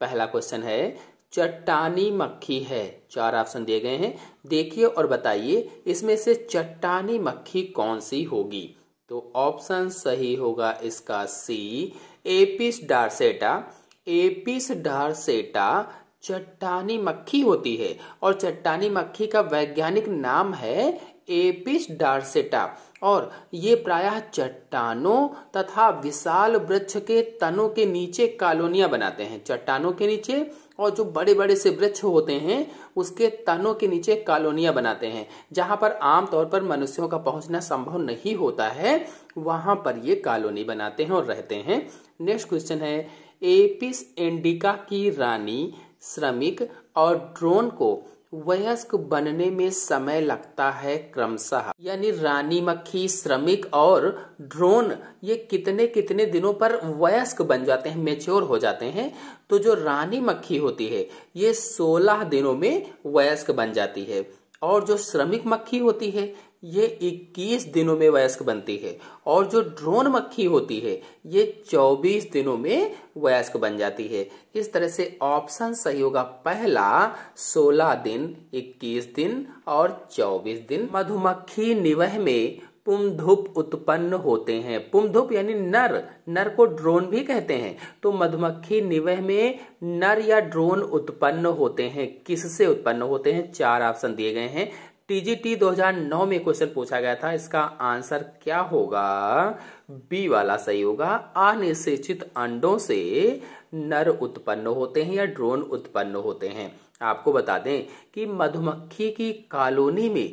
पहला क्वेश्चन है चट्टानी मक्खी है चार ऑप्शन दिए गए हैं देखिए और बताइए इसमें से चट्टानी मक्खी कौन सी होगी तो ऑप्शन सही होगा इसका सी एपिस डारसेटा एपिस डारसेटा चट्टानी मक्खी होती है और चट्टानी मक्खी का वैज्ञानिक नाम है एपिस डारसेटा और ये प्रायः चट्टानों तथा विशाल वृक्ष के तनों के नीचे कॉलोनियां बनाते हैं चट्टानों के नीचे और जो बड़े बड़े से वृक्ष होते हैं उसके तनों के नीचे कॉलोनियां बनाते हैं जहां पर आमतौर पर मनुष्यों का पहुंचना संभव नहीं होता है वहां पर ये कॉलोनी बनाते हैं और रहते हैं नेक्स्ट क्वेश्चन है एपिस एंडिका की रानी श्रमिक और ड्रोन को वयस्क बनने में समय लगता है क्रमशः यानी रानी मक्खी श्रमिक और ड्रोन ये कितने कितने दिनों पर वयस्क बन जाते हैं मेच्योर हो जाते हैं तो जो रानी मक्खी होती है ये 16 दिनों में वयस्क बन जाती है और जो श्रमिक मक्खी होती है ये 21 दिनों में वयस्क बनती है और जो ड्रोन मक्खी होती है ये 24 दिनों में वयस्क बन जाती है इस तरह से ऑप्शन सही होगा पहला 16 दिन 21 दिन और 24 दिन मधुमक्खी निवह में पुमधुप उत्पन्न होते हैं पुमधुप यानी नर नर को ड्रोन भी कहते हैं तो मधुमक्खी निवह में नर या ड्रोन उत्पन्न होते हैं किससे उत्पन्न होते हैं चार ऑप्शन दिए गए हैं टीजीटी 2009 में क्वेश्चन पूछा गया था इसका आंसर क्या होगा बी वाला सही होगा अनिश्चित अंडों से नर उत्पन्न होते हैं या ड्रोन उत्पन्न होते हैं आपको बता दें कि मधुमक्खी की कॉलोनी में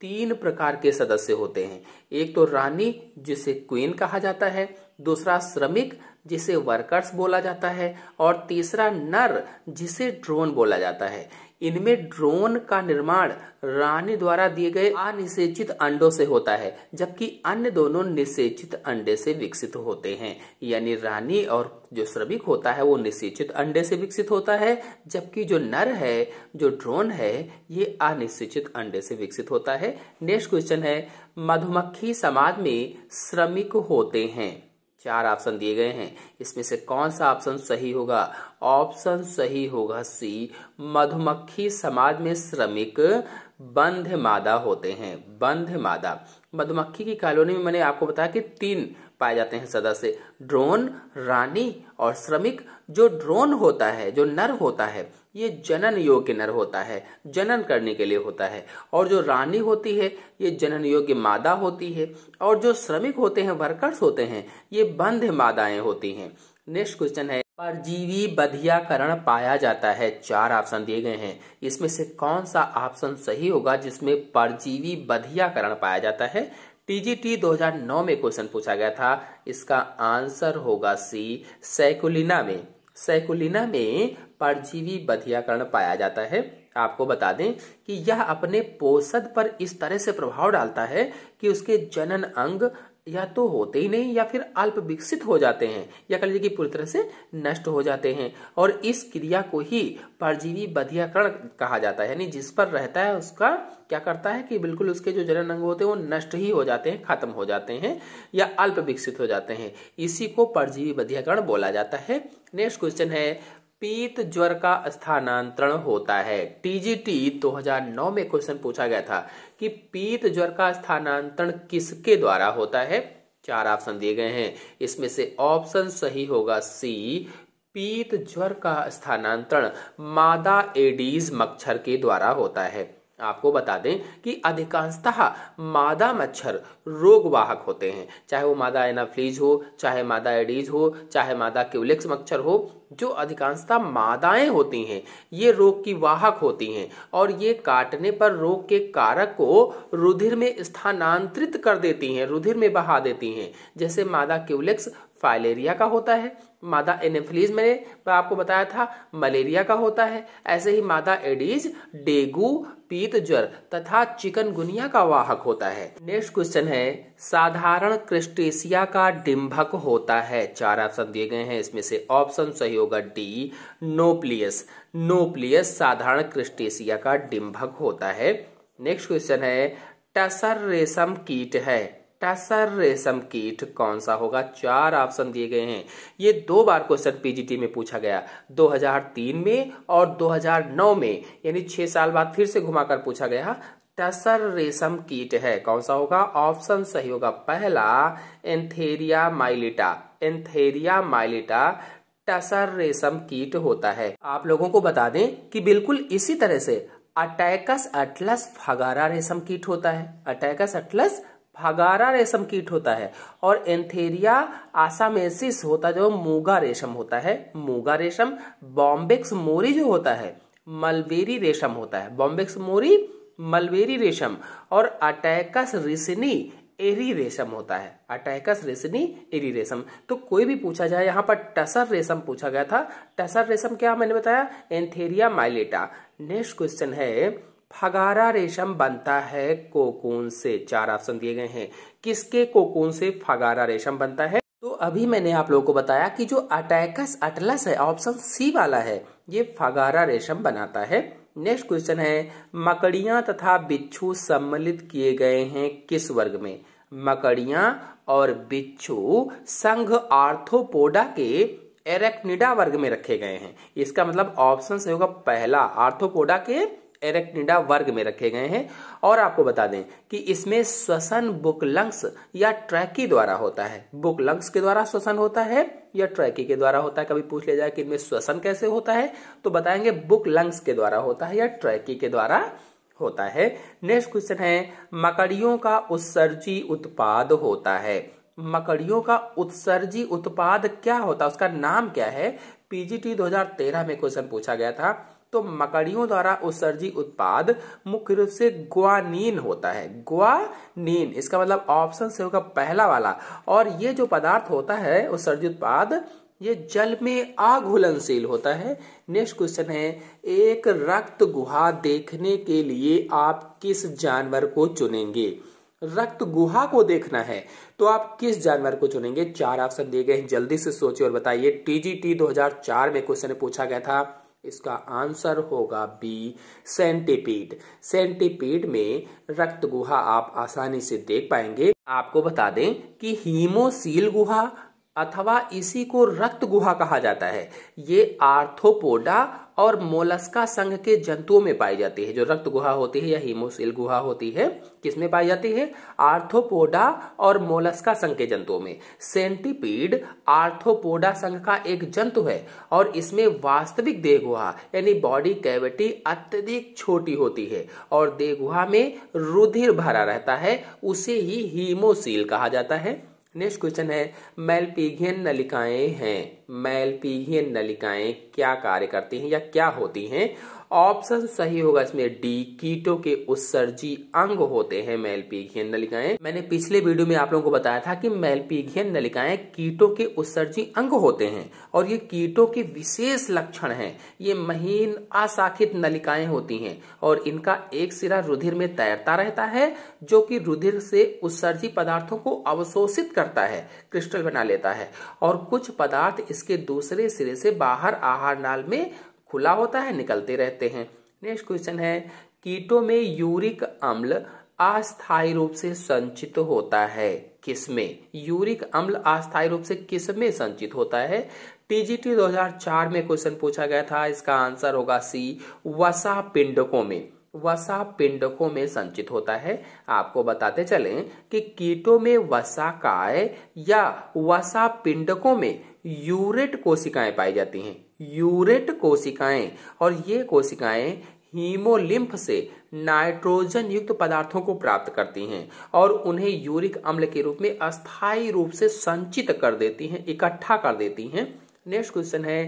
तीन प्रकार के सदस्य होते हैं एक तो रानी जिसे क्वीन कहा जाता है दूसरा श्रमिक जिसे वर्कर्स बोला जाता है और तीसरा नर जिसे ड्रोन बोला जाता है इनमें ड्रोन का निर्माण रानी द्वारा दिए गए अनिषेचित अंडों से होता है जबकि अन्य दोनों निषेचित अंडे से विकसित होते हैं यानी रानी और जो श्रमिक होता है वो निषेचित अंडे से विकसित होता है जबकि जो नर है जो ड्रोन है ये अनिश्चित अंडे से विकसित होता है नेक्स्ट क्वेश्चन है मधुमक्खी समाज में श्रमिक होते हैं चार ऑप्शन दिए गए हैं इसमें से कौन सा ऑप्शन सही होगा ऑप्शन सही होगा सी मधुमक्खी समाज में श्रमिक बंध मादा होते हैं बंध मादा मधुमक्खी की कॉलोनी में मैंने आपको बताया कि तीन पाए जाते हैं सदस्य ड्रोन रानी और श्रमिक जो ड्रोन होता है जो नर होता है ये जनन योग्य नर होता है जनन करने के लिए होता है और जो रानी होती है ये जनन योग्य मादा होती है और जो श्रमिक होते हैं वर्कर्स होते हैं ये बंध मादाएं होती हैं नेक्स्ट क्वेश्चन है परजीवी बधियाकरण पाया जाता है चार ऑप्शन दिए गए हैं इसमें से कौन सा ऑप्शन सही होगा जिसमें परजीवी बधियाकरण पाया जाता है टीजीटी 2009 में क्वेश्चन पूछा गया था इसका आंसर होगा सी सैकुलिना में सैकुलिना में परजीवी बधियाकरण पाया जाता है आपको बता दें कि यह अपने पोषद पर इस तरह से प्रभाव डालता है कि उसके जनन अंग या तो होते ही नहीं या फिर अल्प विकसित हो जाते हैं या कह लीजिए कि पूरी तरह से नष्ट हो जाते हैं और इस क्रिया को ही परजीवी बधियाकरण कहा जाता है यानी जिस पर रहता है उसका क्या करता है कि बिल्कुल उसके जो जनन अंग होते हैं वो नष्ट ही हो जाते हैं खत्म हो जाते हैं या अल्प विकसित हो जाते हैं इसी को परजीवी बधियाकरण बोला जाता है नेक्स्ट क्वेश्चन है पीत ज्वर का स्थानांतरण होता है टीजीटी 2009 में क्वेश्चन पूछा गया था कि पीत ज्वर का स्थानांतरण किसके द्वारा होता है चार ऑप्शन दिए गए हैं इसमें से ऑप्शन सही होगा सी पीत ज्वर का स्थानांतरण मादा एडीज मच्छर के द्वारा होता है आपको बता दें कि अधिकांशतः मादा मच्छर रोगवाहक होते हैं चाहे वो मादा एनाफ्लीज हो चाहे मादा एडीज हो चाहे मादा क्यूलिक्स मच्छर हो जो अधिकांशतः मादाएं होती हैं ये रोग की वाहक होती हैं और ये काटने पर रोग के कारक को रुधिर में स्थानांतरित कर देती हैं रुधिर में बहा देती हैं जैसे मादा क्यूलेक्स फाइलेरिया का होता है मादा एनेफ्लीज मैंने आपको बताया था मलेरिया का होता है ऐसे ही मादा एडीज डेगू पीत ज्वर तथा चिकनगुनिया का वाहक होता है नेक्स्ट क्वेश्चन है साधारण क्रिस्टेशिया का डिम्भक होता है चार ऑप्शन दिए गए हैं इसमें से ऑप्शन सही होगा डी नोप्लियस नोप्लियस साधारण क्रिस्टेशिया का डिम्भक होता है नेक्स्ट क्वेश्चन है टसर रेशम कीट है टसर रेशम कीट कौन सा होगा चार ऑप्शन दिए गए हैं ये दो बार क्वेश्चन पीजीटी में पूछा गया 2003 में और 2009 में यानी छह साल बाद फिर से घुमाकर पूछा गया टसर रेशम कीट है कौन सा होगा ऑप्शन सही होगा पहला Antheraea mylitta Antheraea mylitta tasar रेशम कीट होता है आप लोगों को बता दें कि बिल्कुल इसी तरह से अटैकस अटलस फगारा रेशम कीट होता है अटैकस अटलस फगारा रेशम कीट होता है और एंथेरिया आसामेसिस होता जो मूगा रेशम होता है मूगा रेशम बॉम्बिक्स मोरी जो होता है मलबेरी रेशम होता है बॉम्बिक्स मोरी मलबेरी रेशम और अटैकस रिसनी एरी रेशम होता है अटैकस रेसनी एरी रेशम तो कोई भी पूछा जाए यहाँ पर टसर रेशम पूछा गया था टसर रेशम क्या मैंने बताया एंथेरिया माइलेटा नेक्स्ट क्वेश्चन है फगारा रेशम बनता है कोकून से चार ऑप्शन दिए गए हैं किसके कोकून से फगारा रेशम बनता है तो अभी मैंने आप लोगों को बताया कि जो अटैकस अटलस है ऑप्शन सी वाला है ये फगारा रेशम बनाता है नेक्स्ट क्वेश्चन है मकड़ियां तथा बिच्छू सम्मिलित किए गए हैं किस वर्ग में मकड़ियां और बिच्छू संघ आर्थोपोडा के एरेक्निडा वर्ग में रखे गए हैं इसका मतलब ऑप्शन से होगा पहला आर्थोपोडा के एरेक्निडा वर्ग में रखे गए हैं और आपको बता दें कि इसमें श्वसन बुकलंग्स या ट्रैकी द्वारा होता है बुकलंग्स के द्वारा श्वसन होता है या ट्रैकी के द्वारा होता है कभी पूछ लिया जाए कि इनमें श्वसन कैसे होता है तो बताएंगे बुक लंग्स के द्वारा होता है या ट्रैकी के द्वारा होता है नेक्स्ट क्वेश्चन है मकड़ियों का उत्सर्जी उत्पाद होता है मकड़ियों का उत्सर्जी उत्पाद क्या होता है उसका नाम क्या है पीजीटी 2013 में क्वेश्चन पूछा गया था तो मकड़ियों द्वारा उत्सर्जी उत्पाद मुख्य रूप से ग्वानीन होता है ग्वानीन इसका मतलब ऑप्शन से होगा पहला वाला और ये जो पदार्थ होता है उत्सर्जी उत्पाद ये जल में अघुलनशील होता है नेक्स्ट क्वेश्चन है एक रक्त गुहा देखने के लिए आप किस जानवर को चुनेंगे रक्त गुहा को देखना है तो आप किस जानवर को चुनेंगे चार ऑप्शन दिए गए हैं जल्दी से सोचिए और बताइए टीजीटी 2004 में क्वेश्चन पूछा गया था इसका आंसर होगा बी सेंटीपीड सेंटीपीड में रक्त गुहा आप आसानी से देख पाएंगे आपको बता दें कि हीमोसील गुहा अथवा इसी को रक्त गुहा कहा जाता है ये आर्थोपोडा और मोलस्का संघ के जंतुओं में पाई जाती है जो रक्त गुहा होती है या हीमोसिल गुहा होती है किसमें पाई जाती है आर्थोपोडा और मोलस्का संघ के जंतुओं में सेंटीपीड आर्थोपोडा संघ का एक जंतु है और इसमें वास्तविक देह गुहा यानी बॉडी कैविटी अत्यधिक छोटी होती है और देह गुहा में रुधिर भरा रहता है उसे ही हीमोसील कहा जाता है नेक्स्ट क्वेश्चन है मैलपीघियन नलिकाएं हैं मैलपीघियन नलिकाएं क्या कार्य करती हैं या क्या होती हैं ऑप्शन सही होगा इसमें डी कीटों के उत्सर्जी अंग होते हैं मेलपीघियन नलिकाएं मैंने पिछले वीडियो में आप लोगों को बताया था कि मेलपीघियन नलिकाएं कीटो के उत्सर्जी अंग होते हैं और ये कीटो के विशेष लक्षण हैं ये महीन अशाखित नलिकाएं होती हैं और इनका एक सिरा रुधिर में तैरता रहता है जो कि रुधिर से उत्सर्जी पदार्थों को अवशोषित करता है क्रिस्टल बना लेता है और कुछ पदार्थ इसके दूसरे सिरे से बाहर आहार नाल में खुला होता है निकलते रहते हैं नेक्स्ट क्वेश्चन है कीटों में यूरिक अम्ल अस्थायी रूप से संचित होता है किसमें यूरिक अम्ल अस्थायी रूप से किसमें संचित होता है टीजीटी 2004 में क्वेश्चन पूछा गया था इसका आंसर होगा सी वसा पिंडकों में वसा पिंडकों में संचित होता है आपको बताते चलें कि कीटों में वसाकाय या वसा पिंडकों में यूरेट कोशिकाएं पाई जाती हैं यूरेट कोशिकाएं और ये कोशिकाएं हीमोलिम्फ से नाइट्रोजन युक्त पदार्थों को प्राप्त करती हैं और उन्हें यूरिक अम्ल के रूप में अस्थायी रूप से संचित कर देती हैं इकट्ठा कर देती हैं नेक्स्ट क्वेश्चन है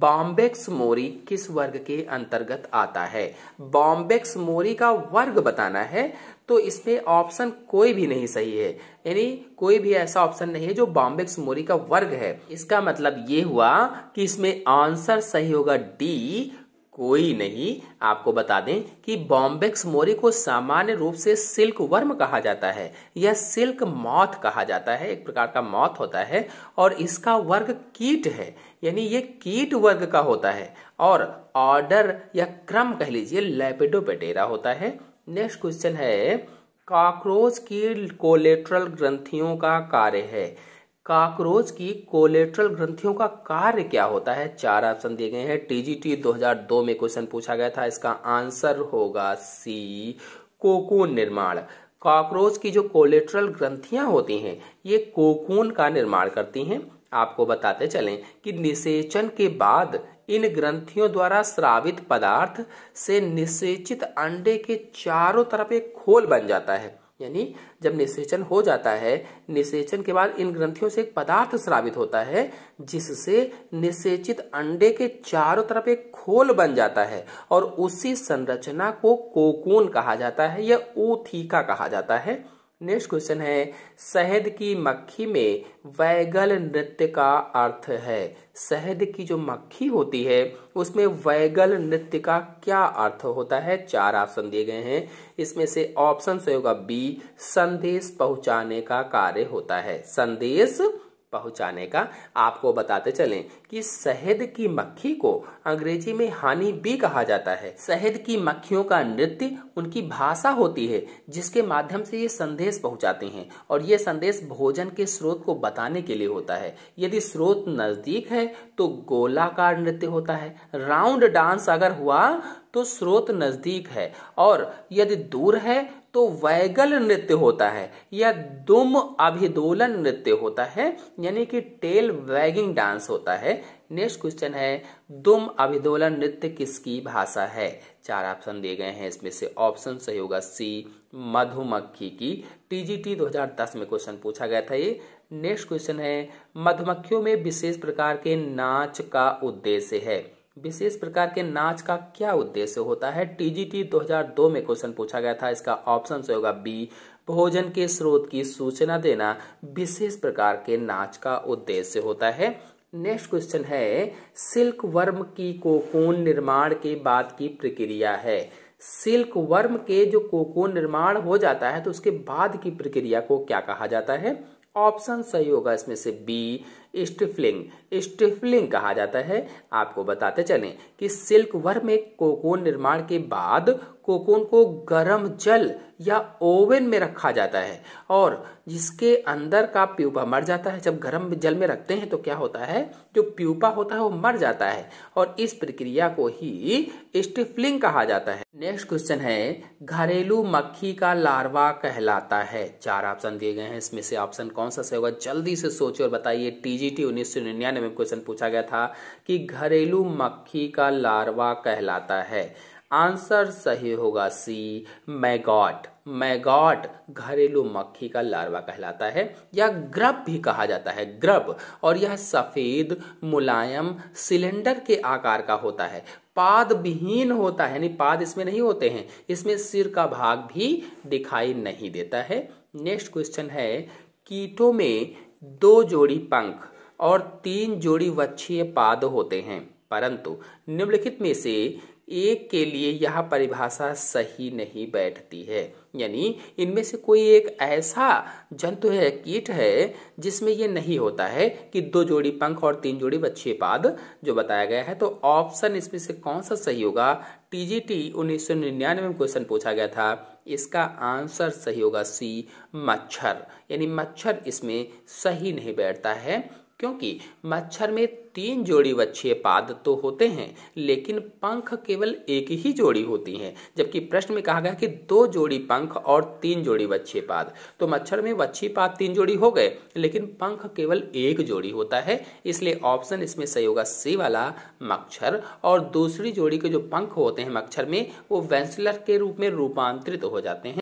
बॉम्बेक्स मोरी किस वर्ग के अंतर्गत आता है बॉम्बेक्स मोरी का वर्ग बताना है तो इसमें ऑप्शन कोई भी नहीं सही है यानी कोई भी ऐसा ऑप्शन नहीं है जो बॉम्बेक्स मोरी का वर्ग है इसका मतलब ये हुआ कि इसमें आंसर सही होगा डी कोई नहीं आपको बता दें कि बॉम्बेक्स मोरी को सामान्य रूप से सिल्क वर्म कहा जाता है यह सिल्क मौत कहा जाता है एक प्रकार का मौत होता है और इसका वर्ग कीट है यानी ये कीट वर्ग का होता है और ऑर्डर या क्रम कह लीजिए लेपिडोपेटेरा होता है नेक्स्ट क्वेश्चन है कॉकरोच की कोलेट्रल ग्रंथियों का कार्य है काकरोच की कोलेट्रल ग्रंथियों का कार्य क्या होता है चार ऑप्शन दिए गए हैं टीजीटी 2002 में क्वेश्चन पूछा गया था इसका आंसर होगा सी कोकून निर्माण काक्रोच की जो कोलेट्रल ग्रंथियां होती हैं ये कोकून का निर्माण करती हैं आपको बताते चलें कि निषेचन के बाद इन ग्रंथियों द्वारा स्रावित पदार्थ से निषेचित अंडे के चारों तरफ एक खोल बन जाता है यानी जब निषेचन हो जाता है निषेचन के बाद इन ग्रंथियों से एक पदार्थ स्रावित होता है जिससे निषेचित अंडे के चारों तरफ एक खोल बन जाता है और उसी संरचना को कोकून कहा जाता है या ऊथीका कहा जाता है नेक्स्ट क्वेश्चन है शहद की मक्खी में वैगल नृत्य का अर्थ है शहद की जो मक्खी होती है उसमें वैगल नृत्य का क्या अर्थ होता है चार ऑप्शन दिए गए हैं इसमें से ऑप्शन से होगा बी संदेश पहुंचाने का कार्य होता है संदेश पहुंचाने का आपको बताते चलें कि शहद की मक्खी को अंग्रेजी में हानी भी कहा जाता है शहद की मक्खियों का नृत्य उनकी भाषा होती है जिसके माध्यम से ये संदेश पहुंचाते हैं और ये संदेश भोजन के स्रोत को बताने के लिए होता है यदि स्रोत नज़दीक है तो गोलाकार नृत्य होता है राउंड डांस अगर हुआ तो स्रोत नज़दीक है और यदि दूर है तो वैगल नृत्य होता है या दुम अभिदोलन नृत्य होता है यानी कि टेल वैगिंग डांस होता है नेक्स्ट क्वेश्चन है दुम अभिदोलन नृत्य किसकी भाषा है चार ऑप्शन दिए गए हैं इसमें से ऑप्शन सही होगा सी मधुमक्खी की टीजीटी 2010 में क्वेश्चन पूछा गया था ये नेक्स्ट क्वेश्चन है मधुमक्खियों में विशेष प्रकार के नाच का उद्देश्य है विशेष प्रकार के नाच का क्या उद्देश्य होता है टीजीटी 2002 में क्वेश्चन पूछा गया था इसका ऑप्शन होगा बी भोजन के स्रोत की सूचना देना विशेष प्रकार के नाच का उद्देश्य होता है नेक्स्ट क्वेश्चन है सिल्क वर्म की कोकून निर्माण के बाद की प्रक्रिया है सिल्क वर्म के जो कोकून निर्माण हो जाता है तो उसके बाद की प्रक्रिया को क्या कहा जाता है ऑप्शन सही होगा इसमें से बी स्टिफलिंग स्टिफलिंग कहा जाता है आपको बताते चले कि सिल्क वर्म में कोकोन निर्माण के बाद कोकोन को गर्म जल या ओवन में रखा जाता है और जिसके अंदर का प्यूपा मर जाता है जब गर्म जल में रखते हैं तो क्या होता है जो प्यूपा होता है वो मर जाता है और इस प्रक्रिया को ही स्टिफलिंग कहा जाता है नेक्स्ट क्वेश्चन है घरेलू मक्खी का लार्वा कहलाता है चार ऑप्शन दिए गए हैं इसमें से ऑप्शन कौन सा सही होगा जल्दी से सोचिए और बताइए टीजी टीजीटी उन्नीस सौ निन्यानवे में क्वेश्चन पूछा गया था कि घरेलू मक्खी का लार्वा कहलाता है आंसर सही होगा सी मैगॉट मैगॉट घरेलू मक्खी का लार्वा कहलाता है या ग्रब भी कहा जाता है ग्रब और यह सफ़ेद मुलायम सिलेंडर के आकार का होता है पाद विहीन होता है यानी पाद इसमें नहीं होते हैं इसमें सिर का भाग भी दिखाई नहीं देता है नेक्स्ट क्वेश्चन है कीटों में दो जोड़ी पंख और तीन जोड़ी वक्षीय पाद होते हैं परंतु निम्नलिखित में से एक के लिए यह परिभाषा सही नहीं बैठती है यानी इनमें से कोई एक ऐसा जंतु है कीट है जिसमें यह नहीं होता है कि दो जोड़ी पंख और तीन जोड़ी बच्चे पाद जो बताया गया है तो ऑप्शन इसमें से कौन सा सही होगा टीजीटी निन्यानवे में क्वेश्चन पूछा गया था इसका आंसर सही होगा सी मच्छर यानी मच्छर इसमें सही नहीं बैठता है क्योंकि मच्छर में तीन जोड़ी वच्छीय पाद तो होते हैं लेकिन पंख केवल एक ही जोड़ी होती है जबकि प्रश्न में कहा गया कि दो जोड़ी पंख और तीन जोड़ी वच्छीय पाद तो मच्छर में बच्छी पाद तीन जोड़ी हो गए लेकिन पंख केवल एक जोड़ी होता है इसलिए ऑप्शन इसमें सही होगा सी वाला मच्छर और दूसरी जोड़ी के जो पंख होते हैं मच्छर में वो वेंसुलर के रूप में रूपांतरित हो जाते हैं